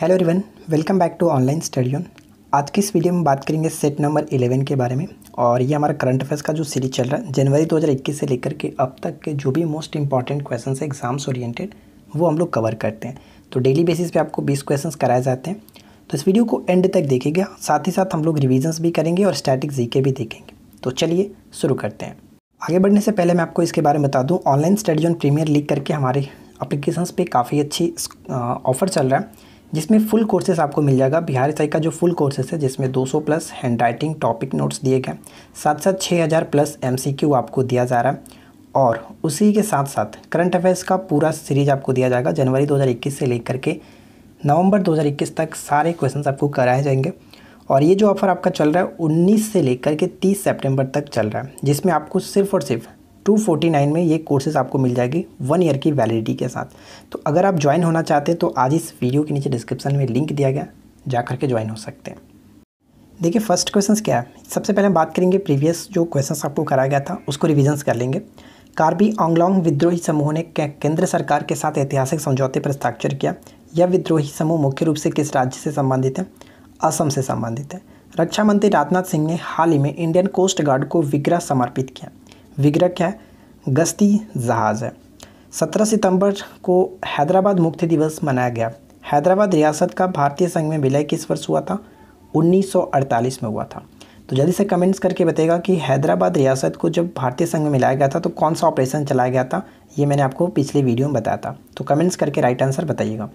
hello everyone welcome back to online स्टडियन आज की इस वीडियो में बात करेंगे सेट नंबर 11 के बारे में और ये हमारा करंट अफेयर्स का जो सीरीज चल रहा है जनवरी 2021 से लेकर के अब तक के जो भी मोस्ट इंपॉर्टेंट क्वेश्चन है एग्जाम्स ओरिएंटेड वो हम लोग कवर करते हैं तो डेली बेसिस पे आपको 20 क्वेश्चन कराए जाते हैं तो इस वीडियो को एंड तक देखेगा साथ ही साथ हम लोग रिविजन्स भी करेंगे और स्टैटिक जी भी देखेंगे तो चलिए शुरू करते हैं आगे बढ़ने से पहले मैं आपको इसके बारे में बता दूँ ऑनलाइन स्टडियन प्रीमियर लीग करके हमारे अप्लीकेशन पर काफ़ी अच्छी ऑफर चल रहा है जिसमें फुल कोर्सेस आपको मिल जाएगा बिहार साई का जो फुल कोर्सेस है जिसमें 200 plus handwriting topic notes दिए गए साथ साथ 6000 प्लस एमसीक्यू आपको दिया जा रहा है और उसी के साथ साथ करंट अफेयर्स का पूरा सीरीज आपको दिया जाएगा जनवरी 2021 से लेकर के नवंबर 2021 तक सारे क्वेश्चन आपको कराए जाएंगे और ये जो ऑफ़र आपका चल रहा है उन्नीस से लेकर के तीस सेप्टेम्बर तक चल रहा है जिसमें आपको सिर्फ और सिर्फ 249 में ये कोर्सेज़ आपको मिल जाएगी वन ईयर की वैलिडिटी के साथ तो अगर आप ज्वाइन होना चाहते हैं तो आज इस वीडियो के नीचे डिस्क्रिप्शन में लिंक दिया गया जा करके ज्वाइन हो सकते हैं देखिए फर्स्ट क्वेश्चन क्या है सबसे पहले हम बात करेंगे प्रीवियस जो क्वेश्चन आपको कराया गया था उसको रिविजन्स कर लेंगे कार्बी ऑगलोंग विद्रोही समूह ने केंद्र सरकार के साथ ऐतिहासिक समझौते पर हस्ताक्षर किया यह विद्रोही समूह मुख्य रूप से किस राज्य से संबंधित है असम से संबंधित है रक्षा मंत्री राजनाथ सिंह ने हाल ही में इंडियन कोस्ट गार्ड को विग्रह समर्पित किया विग्रह क्या है गश्ती जहाज़ है सत्रह सितंबर को हैदराबाद मुक्ति दिवस मनाया गया हैदराबाद रियासत का भारतीय संघ में विलय किस वर्ष हुआ था 1948 में हुआ था तो जल्दी से कमेंट्स करके बताएगा कि हैदराबाद रियासत को जब भारतीय संघ में मिलाया गया था तो कौन सा ऑपरेशन चलाया गया था ये मैंने आपको पिछले वीडियो में बताया था तो कमेंट्स करके राइट आंसर बताइएगा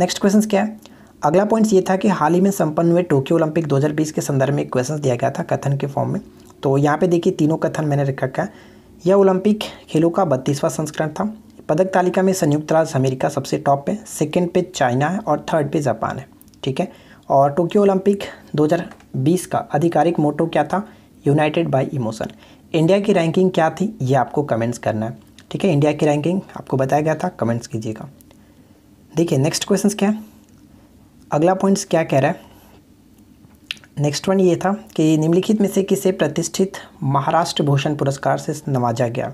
नेक्स्ट क्वेश्चन क्या है अगला पॉइंट्स ये था कि हाल ही में संपन्न हुए टोक्यो ओलंपिक 2020 के संदर्भ में एक क्वेश्चन दिया गया था कथन के फॉर्म में तो यहाँ पे देखिए तीनों कथन मैंने रखा है यह ओलंपिक खेलों का बत्तीसवां संस्करण था पदक तालिका में संयुक्त राज्य अमेरिका सबसे टॉप पे सेकेंड पे चाइना है और थर्ड पे जापान है ठीक है और टोक्यो ओलंपिक 2020 का आधिकारिक मोटो क्या था यूनाइटेड बाय इमोशन इंडिया की रैंकिंग क्या थी ये आपको कमेंट्स करना है ठीक है इंडिया की रैंकिंग आपको बताया गया था कमेंट्स कीजिएगा देखिए नेक्स्ट क्वेश्चन क्या है अगला पॉइंट्स क्या कह रहा है नेक्स्ट वन ये था कि निम्नलिखित में से किसे प्रतिष्ठित महाराष्ट्र भूषण पुरस्कार से नवाजा गया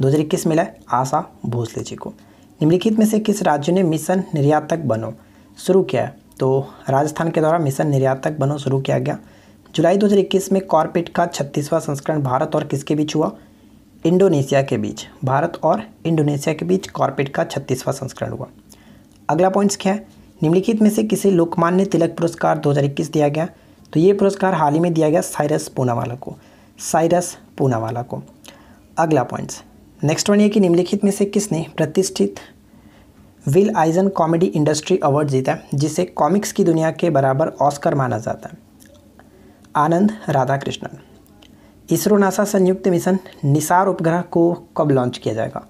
दो हज़ार इक्कीस मिला आशा भोसले जी को निम्नलिखित में से किस राज्य ने मिशन निर्यातक बनो शुरू किया है तो राजस्थान के द्वारा मिशन निर्यातक बनो शुरू किया गया जुलाई 2021 में कॉर्पेट का छत्तीसवां संस्करण भारत और किसके बीच हुआ इंडोनेशिया के बीच भारत और इंडोनेशिया के बीच कॉर्पेट का छत्तीसवां संस्करण हुआ अगला पॉइंट्स क्या है निम्नलिखित में से किसे लोकमान्य तिलक पुरस्कार 2021 दिया गया तो ये पुरस्कार हाल ही में दिया गया साइरस पूनावाला को साइरस पूनावाला को अगला पॉइंट्स नेक्स्ट वन ये कि निम्नलिखित में से किसने प्रतिष्ठित Will Eisner comedy industry award जीता है जिसे कॉमिक्स की दुनिया के बराबर ऑस्कर माना जाता है आनंद राधाकृष्णन इसरो नासा संयुक्त मिशन निसार उपग्रह को कब लॉन्च किया जाएगा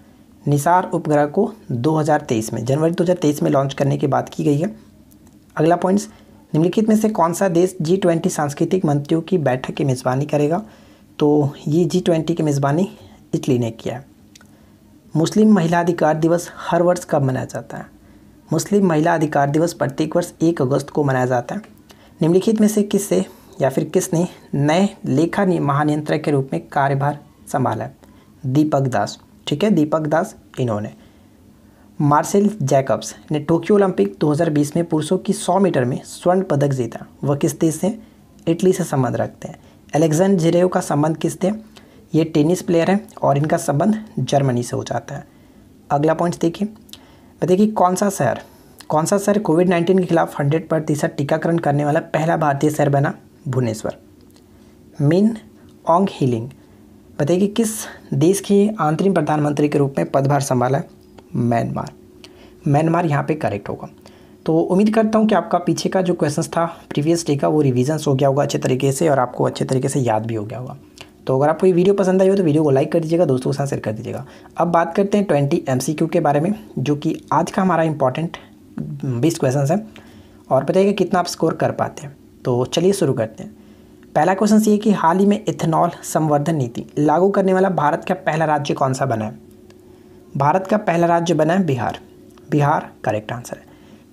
निसार उपग्रह को 2023 में जनवरी 2023 में लॉन्च करने की बात की गई है अगला पॉइंट्स निम्नलिखित में से कौन सा देश जी ट्वेंटी सांस्कृतिक मंत्रियों की बैठक की मेज़बानी करेगा तो ये जी ट्वेंटी की मेज़बानी इटली ने किया है मुस्लिम महिला अधिकार दिवस हर वर्ष कब मनाया जाता है मुस्लिम महिला अधिकार दिवस प्रत्येक वर्ष एक अगस्त को मनाया जाता है निम्नलिखित में से किससे या फिर किसने नए लेखा महानियंत्रक के रूप में कार्यभार संभाला है दीपक दास ठीक है दीपक दास इन्होंने मार्सेल जैकब्स ने टोक्यो ओलंपिक 2020 में पुरुषों की 100 मीटर में स्वर्ण पदक जीता वह किस देश से इटली से संबंध रखते हैं एलेक्जेंड जिरेव का संबंध किस थे ये टेनिस प्लेयर हैं और इनका संबंध जर्मनी से हो जाता है अगला पॉइंट देखिए बताइए कि कौन सा शहर कौन सा शहर कोविड नाइन्टीन के खिलाफ हंड्रेड प्रतिशत टीकाकरण करने वाला पहला भारतीय शहर बना भुवनेश्वर मिन ऑंग हीलिंग बताइए कि किस देश के अंतरिम प्रधानमंत्री के रूप में पदभार संभाला म्यांमार म्यांमार यहाँ पे करेक्ट होगा तो उम्मीद करता हूँ कि आपका पीछे का जो क्वेश्चन था प्रीवियस डे का वो रिविजन्स हो गया होगा अच्छे तरीके से और आपको अच्छे तरीके से याद भी हो गया होगा तो अगर आपको ये वीडियो पसंद आई हो तो वीडियो को लाइक कर दीजिएगा दोस्तों के साथ शेयर कर दीजिएगा अब बात करते हैं ट्वेंटी एम के बारे में जो कि आज का हमारा इंपॉर्टेंट बीस क्वेश्चन है और बताइएगा कितना आप स्कोर कर पाते हैं तो चलिए शुरू करते हैं पहला क्वेश्चन ये कि हाल ही में इथेनॉल संवर्धन नीति लागू करने वाला भारत का पहला राज्य कौन सा बना है भारत का पहला राज्य बना है बिहार बिहार करेक्ट आंसर है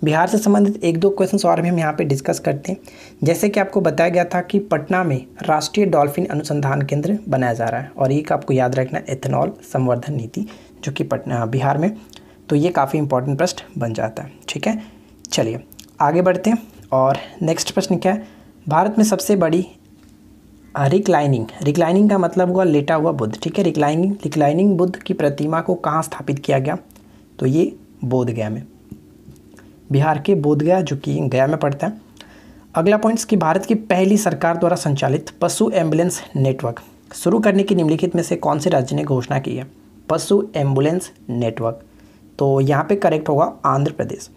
बिहार से संबंधित एक दो क्वेश्चन और भी हम यहाँ पे डिस्कस करते हैं जैसे कि आपको बताया गया था कि पटना में राष्ट्रीय डॉल्फिन अनुसंधान केंद्र बनाया जा रहा है और एक आपको याद रखना एथेनॉल संवर्धन नीति जो कि पटना बिहार में तो ये काफ़ी इंपॉर्टेंट प्रश्न बन जाता है ठीक है चलिए आगे बढ़ते हैं और नेक्स्ट प्रश्न क्या है भारत में सबसे बड़ी रिक्लाइनिंग रिक्लाइनिंग का मतलब हुआ लेटा हुआ बुद्ध ठीक है रिक्लाइनिंग रिक्लाइनिंग बुद्ध की प्रतिमा को कहाँ स्थापित किया गया तो ये बोधगया में बिहार के बोधगया जो कि गया में पड़ता है अगला पॉइंट्स कि भारत की पहली सरकार द्वारा संचालित पशु एम्बुलेंस नेटवर्क शुरू करने की निम्नलिखित में से कौन से राज्य ने घोषणा की है पशु एम्बुलेंस नेटवर्क तो यहाँ पे करेक्ट होगा आंध्र प्रदेश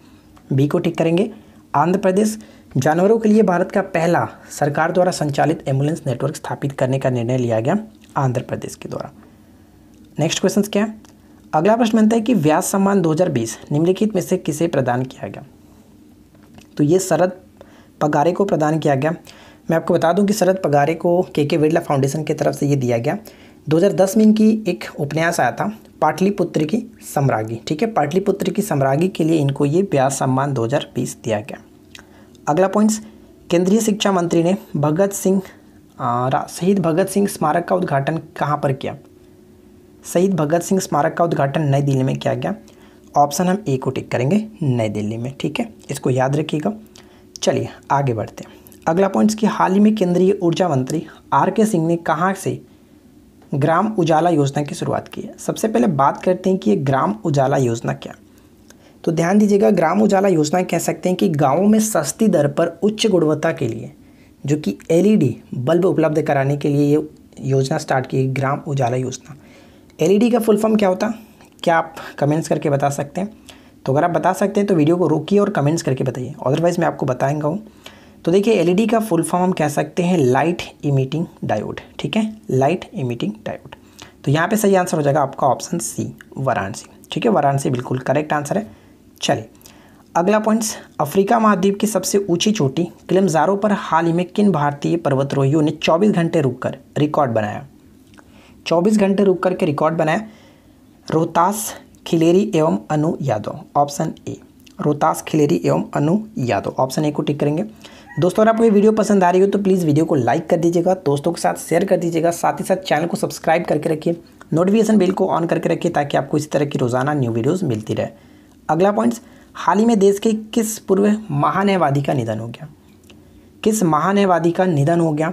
बी को ठीक करेंगे आंध्र प्रदेश जानवरों के लिए भारत का पहला सरकार द्वारा संचालित एम्बुलेंस नेटवर्क स्थापित करने का निर्णय लिया गया आंध्र प्रदेश के द्वारा नेक्स्ट क्वेश्चन क्या है अगला प्रश्न बनता है कि व्यास सम्मान 2020 निम्नलिखित में से किसे प्रदान किया गया तो ये शरद पगारे को प्रदान किया गया मैं आपको बता दूं कि शरद पगारे को के के बिरला फाउंडेशन की तरफ से ये दिया गया 2010 में इनकी एक उपन्यास आया था पाटलिपुत्र की सम्राज्ञी ठीक है पाटलिपुत्र की सम्राज्ञी के लिए इनको ये व्यास सम्मान 2020 दिया गया अगला पॉइंट्स केंद्रीय शिक्षा मंत्री ने भगत सिंह शहीद भगत सिंह स्मारक का उद्घाटन कहाँ पर किया शहीद भगत सिंह स्मारक का उद्घाटन नई दिल्ली में किया गया ऑप्शन हम ए को टिक करेंगे नई दिल्ली में ठीक है इसको याद रखिएगा चलिए आगे बढ़ते हैं अगला पॉइंट्स कि हाल ही में केंद्रीय ऊर्जा मंत्री आर के सिंह ने कहाँ से ग्राम उजाला योजना की शुरुआत की है सबसे पहले बात करते हैं कि ये ग्राम उजाला योजना क्या है तो ध्यान दीजिएगा ग्राम उजाला योजना कह सकते हैं कि गाँव में सस्ती दर पर उच्च गुणवत्ता के लिए जो कि एल बल्ब उपलब्ध कराने के लिए ये योजना स्टार्ट की ग्राम उजाला योजना एल का फुल फॉर्म क्या होता क्या आप कमेंट्स करके बता सकते हैं तो अगर आप बता सकते हैं तो वीडियो को रोकिए और कमेंट्स करके बताइए अदरवाइज़ मैं आपको बताएंगा हूँ तो देखिए एलईडी का फुल फॉर्म हम कह सकते हैं लाइट इमिटिंग डायोड ठीक है लाइट इमिटिंग डायोड तो यहाँ पे सही आंसर हो जाएगा आपका ऑप्शन सी वाराणसी ठीक है वाराणसी बिल्कुल करेक्ट आंसर है चलिए अगला पॉइंट्स अफ्रीका महाद्वीप की सबसे ऊंची चोटी क्लिमजारो पर हाल ही में किन भारतीय पर्वतरोहियों ने 24 घंटे रुककर रिकॉर्ड बनाया 24 घंटे रुक करके के रिकॉर्ड बनाया रोहतास खिलेरी एवं अनु यादव ऑप्शन ए रोहतास खिलेरी एवं अनु यादव ऑप्शन ए को टिक करेंगे दोस्तों अगर आपको ये वीडियो पसंद आ रही हो तो प्लीज़ वीडियो को लाइक कर दीजिएगा दोस्तों के साथ शेयर कर दीजिएगा साथ ही साथ चैनल को सब्सक्राइब करके रखिए नोटिफिकेशन बिल को ऑन करके रखिए ताकि आपको इस तरह की रोज़ाना न्यू वीडियोज़ मिलती रहे अगला पॉइंट्स हाल ही में देश के किस पूर्व महान्यायवादी का निधन हो गया किस महान्यायवादी का निधन हो गया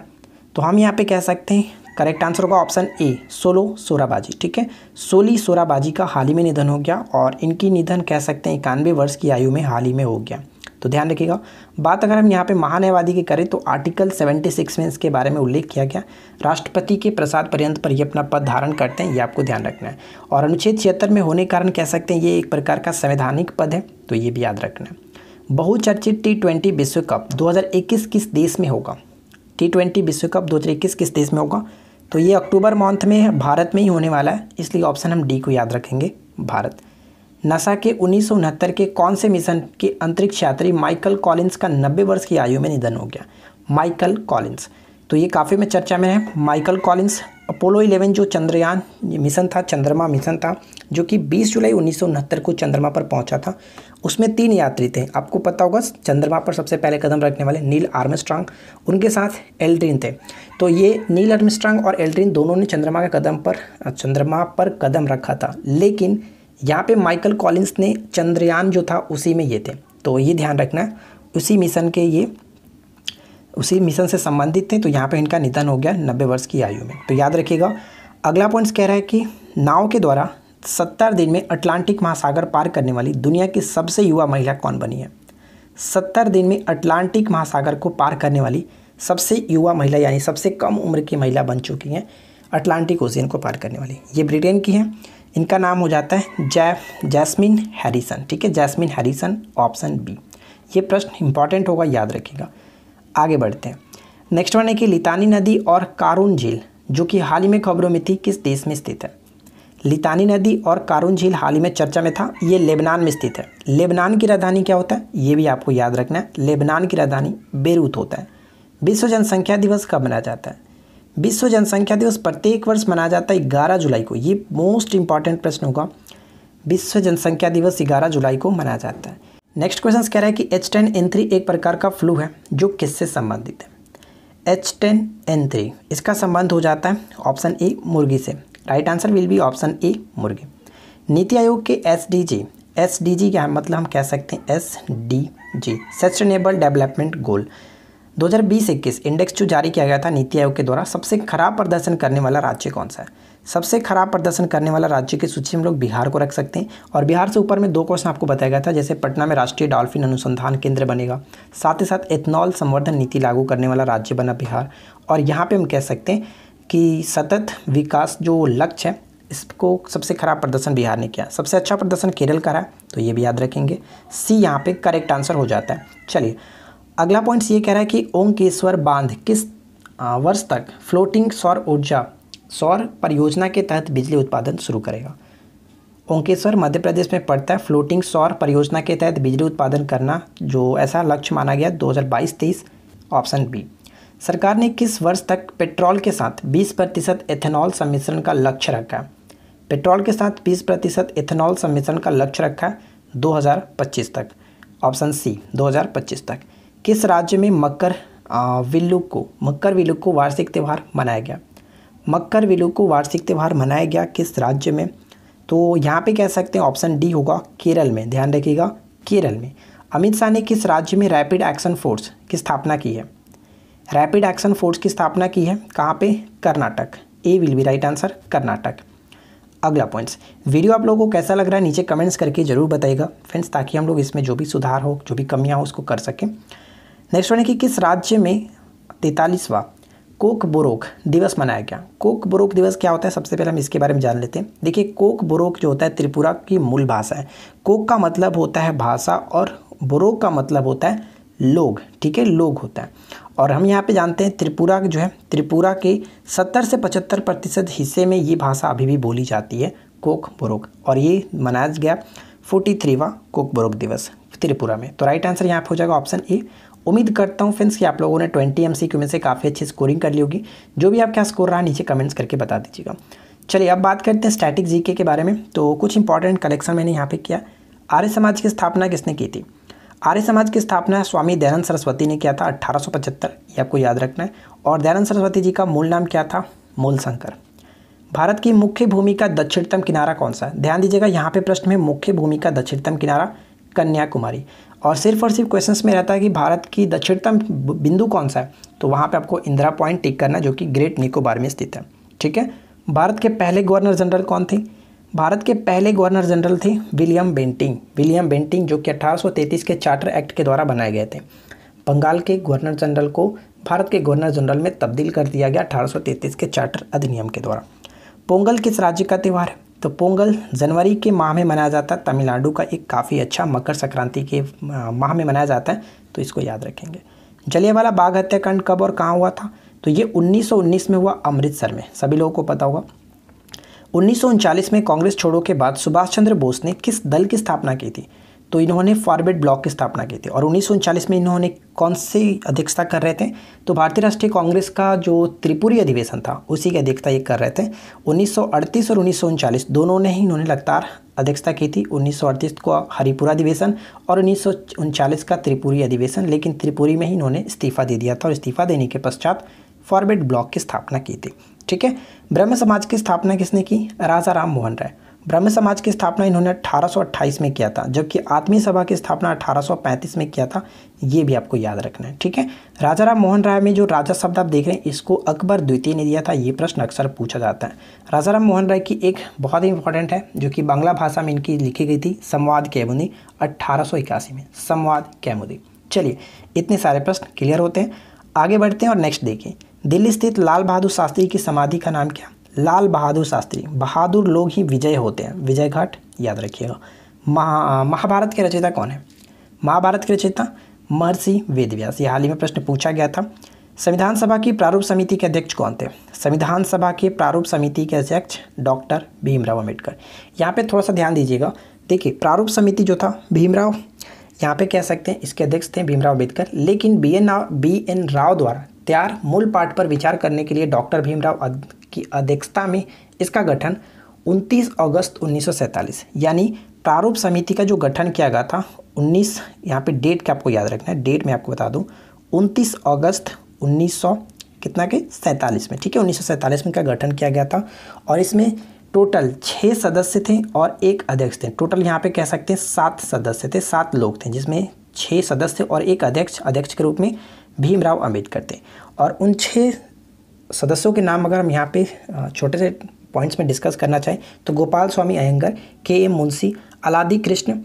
तो हम यहाँ पे कह सकते हैं करेक्ट आंसर होगा ऑप्शन ए सोलो सोराबाजी ठीक है सोली सोराबाजी का हाल ही में निधन हो गया और इनकी निधन कह सकते हैं इक्यानवे वर्ष की आयु में हाल ही में हो गया तो ध्यान रखिएगा बात अगर हम यहाँ पे महान्यायवादी की करें तो आर्टिकल 76 में इसके बारे में उल्लेख किया गया राष्ट्रपति के प्रसाद पर्यंत पर ये अपना पद धारण करते हैं ये आपको ध्यान रखना है और अनुच्छेद छिहत्तर में होने के कारण कह सकते हैं ये एक प्रकार का संवैधानिक पद है तो ये भी याद रखना है बहुचर्चित टी ट्वेंटी विश्व कप इक्कीस किस देश में होगा टी ट्वेंटी विश्व कप इक्कीस किस देश में होगा तो ये अक्टूबर मंथ में भारत में ही होने वाला है इसलिए ऑप्शन हम डी को याद रखेंगे भारत नासा के उन्नीस के कौन से मिशन के अंतरिक्ष यात्री माइकल कॉलिंस का 90 वर्ष की आयु में निधन हो गया माइकल कॉलिंस तो ये काफ़ी में चर्चा में है माइकल कॉलिंस अपोलो 11 जो चंद्रयान मिशन था चंद्रमा मिशन था जो कि 20 जुलाई उन्नीस को चंद्रमा पर पहुंचा था उसमें तीन यात्री थे आपको पता होगा चंद्रमा पर सबसे पहले कदम रखने वाले नील आर्मस्ट्रांग उनके साथ एल्ड्रिन थे तो ये नील आर्मस्ट्रांग और एल्ड्रिन दोनों ने चंद्रमा के कदम पर चंद्रमा पर कदम रखा था लेकिन यहाँ पे माइकल कॉलिंस ने चंद्रयान जो था उसी में ये थे तो ये ध्यान रखना उसी मिशन के ये उसी मिशन से संबंधित थे तो यहाँ पे इनका निधन हो गया नब्बे वर्ष की आयु में तो याद रखिएगा अगला पॉइंट्स कह रहा है कि नाव के द्वारा सत्तर दिन में अटलांटिक महासागर पार करने वाली दुनिया की सबसे युवा महिला कौन बनी है सत्तर दिन में अटलांटिक महासागर को पार करने वाली सबसे युवा महिला यानी सबसे कम उम्र की महिला बन चुकी हैं अटलांटिक ओशियन को पार करने वाली ये ब्रिटेन की हैं इनका नाम हो जाता है जैफ जैस्मिन हैरिसन ठीक है जैस्मिन हैरिसन ऑप्शन बी ये प्रश्न इंपॉर्टेंट होगा याद रखिएगा आगे बढ़ते हैं नेक्स्ट वन है कि लितानी नदी और कारून झील जो कि हाल ही में खबरों में थी किस देश में स्थित है लितानी नदी और कारून झील हाल ही में चर्चा में था ये लेबनान में स्थित है लेबनान की राजधानी क्या होता है ये भी आपको याद रखना है लेबनान की राजधानी बेरूत होता है विश्व जनसंख्या दिवस कब मनाया जाता है विश्व जनसंख्या दिवस प्रत्येक वर्ष मनाया जाता है ग्यारह जुलाई को ये मोस्ट इंपॉर्टेंट प्रश्न होगा विश्व जनसंख्या दिवस ग्यारह जुलाई को मनाया जाता है नेक्स्ट क्वेश्चन कह रहा है कि एच टेन एन थ्री एक प्रकार का फ्लू है जो किससे संबंधित है एच टेन एन थ्री इसका संबंध हो जाता है ऑप्शन ए मुर्गी से right answer will be option A मुर्गी नीति आयोग के S D G S D G क्या मतलब हम कह सकते हैं S D G sustainable development goal दो हज़ार बीस इक्कीस इंडेक्स जो जारी किया गया था नीति आयोग के द्वारा सबसे खराब प्रदर्शन करने वाला राज्य कौन सा है सबसे खराब प्रदर्शन करने वाला राज्य की सूची में लोग बिहार को रख सकते हैं और बिहार से ऊपर में दो क्वेश्चन आपको बताया गया था जैसे पटना में राष्ट्रीय डॉल्फिन अनुसंधान केंद्र बनेगा साथ ही साथ एथनॉल संवर्धन नीति लागू करने वाला राज्य बना बिहार और यहाँ पर हम कह सकते हैं कि सतत विकास जो लक्ष्य है इसको सबसे खराब प्रदर्शन बिहार ने किया सबसे अच्छा प्रदर्शन केरल का रहा तो ये भी याद रखेंगे सी यहाँ पे करेक्ट आंसर हो जाता है चलिए अगला पॉइंट्स ये कह रहा है कि ओंकेश्वर बांध किस वर्ष तक फ्लोटिंग सौर ऊर्जा सौर परियोजना के तहत बिजली उत्पादन शुरू करेगा ओंकेश्वर मध्य प्रदेश में पड़ता है फ्लोटिंग सौर परियोजना के तहत बिजली उत्पादन करना जो ऐसा लक्ष्य माना गया 2022-23 ऑप्शन बी सरकार ने किस वर्ष तक पेट्रोल के साथ 20 प्रतिशत एथेनॉल सम्मिश्रण का लक्ष्य रखा पेट्रोल के साथ 20 प्रतिशत एथेनॉल सम्मिश्रण का लक्ष्य रखा 2025 तक ऑप्शन सी 2025 तक किस राज्य में मकर विल्लु को मकर विल्लू को वार्षिक त्यौहार मनाया गया मकर विल्लु को वार्षिक त्यौहार मनाया गया किस राज्य में तो यहाँ पे कह सकते हैं ऑप्शन डी होगा केरल में ध्यान रखिएगा केरल में अमित शाह ने किस राज्य में रैपिड एक्शन फोर्स की स्थापना की है रैपिड एक्शन फोर्स की स्थापना की है कहाँ पे Karnataka A will be right answer Karnataka अगला पॉइंट्स वीडियो आप लोगों को कैसा लग रहा है नीचे कमेंट्स करके ज़रूर बताइएगा फ्रेंड्स ताकि हम लोग इसमें जो भी सुधार हो जो भी कमियाँ हो उसको कर सकें नेक्स्ट वन है कि किस राज्य में तैतालीसवा कोक बोरोक दिवस मनाया गया कोक बोरोक दिवस क्या होता है सबसे पहले हम इसके बारे में जान लेते हैं देखिए कोक बोरोक जो होता है त्रिपुरा की मूल भाषा है कोक का मतलब होता है भाषा और बोरोक का मतलब होता है लोग ठीक है लोग होता है और हम यहाँ पे जानते हैं त्रिपुरा जो है त्रिपुरा के 70 से 75 प्रतिशत हिस्से में ये भाषा अभी भी बोली जाती है कोक बोरोक और ये मनाया गया फोर्टी थ्रीवा कोक बोरोक दिवस त्रिपुरा में तो राइट आंसर यहाँ पे हो जाएगा ऑप्शन ए उम्मीद करता हूँ फ्रेंड्स कि आप लोगों ने ट्वेंटी एम में से काफ़ी अच्छी स्कोरिंग कर ली होगी जो भी आपका स्कोर रहा नीचे कमेंट्स करके बता दीजिएगा चलिए अब बात करते हैं स्टैटिक जीके के बारे में तो कुछ इंपॉर्टेंट कलेक्शन मैंने यहाँ पे किया आर्य समाज की स्थापना किसने की थी आर्य समाज की स्थापना स्वामी दयानंद सरस्वती ने किया था अट्ठारह ये आपको याद रखना है और दयानंद सरस्वती जी का मूल नाम क्या था मूल शंकर भारत की मुख्य भूमि का दक्षिणतम किनारा कौन सा है ध्यान दीजिएगा यहाँ पे प्रश्न में मुख्य भूमि का दक्षिणतम किनारा कन्याकुमारी और सिर्फ और सिर्फ क्वेश्चंस में रहता है कि भारत की दक्षिणतम बिंदु कौन सा है तो वहाँ पे आपको इंदिरा पॉइंट टिक करना जो कि ग्रेट निकोबार में स्थित है ठीक है भारत के पहले गवर्नर जनरल कौन थे भारत के पहले गवर्नर जनरल थे विलियम बेंटिंग विलियम बेंटिंग जो कि 1833 के चार्टर एक्ट के द्वारा बनाए गए थे बंगाल के गवर्नर जनरल को भारत के गवर्नर जनरल में तब्दील कर दिया गया 1833 के चार्टर अधिनियम के द्वारा पोंगल किस राज्य का त्यौहार है तो पोंगल जनवरी के माह में मनाया जाता है तमिलनाडु का एक काफ़ी अच्छा मकर संक्रांति के माह में मनाया जाता है तो इसको याद रखेंगे जलियावाला बाघ हत्याकांड कब और कहाँ हुआ था तो ये 1919 में हुआ अमृतसर में सभी लोगों को पता होगा उन्नीस में कांग्रेस छोड़ो के बाद सुभाष चंद्र बोस ने किस दल की स्थापना की थी तो इन्होंने फॉरवेड ब्लॉक की स्थापना की थी और उन्नीस में इन्होंने कौन सी अध्यक्षता कर रहे थे तो भारतीय राष्ट्रीय कांग्रेस का जो त्रिपुरी अधिवेशन था उसी की अध्यक्षता ये कर रहे थे उन्नीस और उन्नीस दोनों ने ही इन्होंने लगातार अध्यक्षता की थी उन्नीस को हरिपुरा अधिवेशन और उन्नीस का त्रिपुरी अधिवेशन लेकिन त्रिपुरी में ही इन्होंने इस्तीफा दे दिया था और इस्तीफा देने के पश्चात फॉरवेड ब्लॉक की स्थापना की थी ठीक है ब्रह्म समाज की स्थापना किसने की राजा राम मोहन राय ब्रह्म समाज की स्थापना इन्होंने 1828 में किया था जबकि आत्मीय सभा की स्थापना 1835 में किया था ये भी आपको याद रखना है ठीक है राजा राम मोहन राय में जो राजा शब्द आप देख रहे हैं इसको अकबर द्वितीय ने दिया था ये प्रश्न अक्सर पूछा जाता है राजा राम मोहन राय की एक बहुत ही इंपॉर्टेंट है जो कि बांग्ला भाषा में इनकी लिखी गई थी संवाद कैमुदी अट्ठारह में संवाद कैमुदी चलिए इतने सारे प्रश्न क्लियर होते हैं आगे बढ़ते हैं और नेक्स्ट देखें दिल्ली स्थित लाल बहादुर शास्त्री की समाधि का नाम क्या लाल बहादुर शास्त्री बहादुर लोग ही विजय होते हैं विजय घाट याद रखिएगा महा महाभारत के रचयिता कौन है महाभारत के रचयिता महर्षि वेदव्यास ये हाल ही में प्रश्न पूछा गया था संविधान सभा की प्रारूप समिति के अध्यक्ष कौन थे संविधान सभा के प्रारूप समिति के अध्यक्ष डॉक्टर भीमराव अम्बेडकर यहाँ पे थोड़ा सा ध्यान दीजिएगा देखिए प्रारूप समिति जो था भीमराव यहाँ पे कह सकते हैं इसके अध्यक्ष थे भीमराव अम्बेडकर लेकिन B N B N Rau द्वारा तैयार मूल पाठ पर विचार करने के लिए डॉक्टर भीमराव की अध्यक्षता में इसका गठन 29 अगस्त 1947 यानी प्रारूप समिति का जो गठन किया गया था 19 यहाँ पे डेट क्या आपको याद रखना है डेट मैं आपको बता दूँ 29 अगस्त 1900 कितना के सैंतालीस में ठीक है उन्नीस में का गठन किया गया था और इसमें टोटल छः सदस्य थे और एक अध्यक्ष थे टोटल यहाँ पे कह सकते हैं सात सदस्य थे सात लोग थे जिसमें छः सदस्य और एक अध्यक्ष अध्यक्ष के रूप में भीमराव अम्बेडकर थे और उन छः सदस्यों के नाम अगर हम यहाँ पे छोटे से पॉइंट्स में डिस्कस करना चाहें तो गोपाल स्वामी अयंगर के एम मुंशी अलादी कृष्ण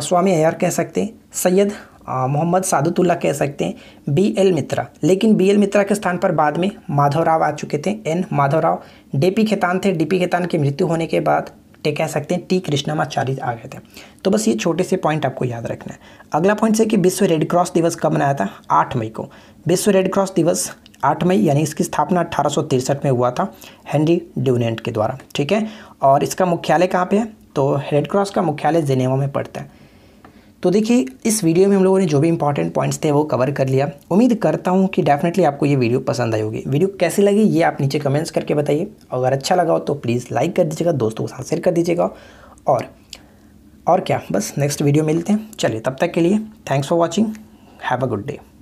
स्वामी अयर कह सकते हैं सैयद मोहम्मद सादुतुल्ला कह सकते हैं बी एल मित्रा लेकिन बी एल मित्रा के स्थान पर बाद में माधवराव आ चुके थे N Madhavrao D P Khaitan थे डी पी खेतान की मृत्यु होने के बाद टे कह सकते हैं टी कृष्णमाचार्य आ गए थे तो बस ये छोटे से पॉइंट आपको याद रखना है अगला पॉइंट है कि विश्व रेड क्रॉस दिवस कब मनाया था आठ मई को विश्व रेड क्रॉस दिवस आठ मई यानी इसकी स्थापना अट्ठारह में हुआ था हेनरी ड्यूनेंट के द्वारा ठीक है और इसका मुख्यालय कहाँ पे है तो रेड क्रॉस का मुख्यालय जिनेवा में पड़ता है तो देखिए इस वीडियो में हम लोगों ने जो भी इंपॉर्टेंट पॉइंट्स थे वो कवर कर लिया उम्मीद करता हूँ कि डेफिनेटली आपको ये वीडियो पसंद आई होगी वीडियो कैसी लगी ये आप नीचे कमेंट्स करके बताइए अगर अच्छा लगा हो तो प्लीज़ लाइक कर दीजिएगा दोस्तों के साथ शेयर कर दीजिएगा और और क्या बस नेक्स्ट वीडियो मिलते हैं चलिए तब तक के लिए thanks for watching have a good day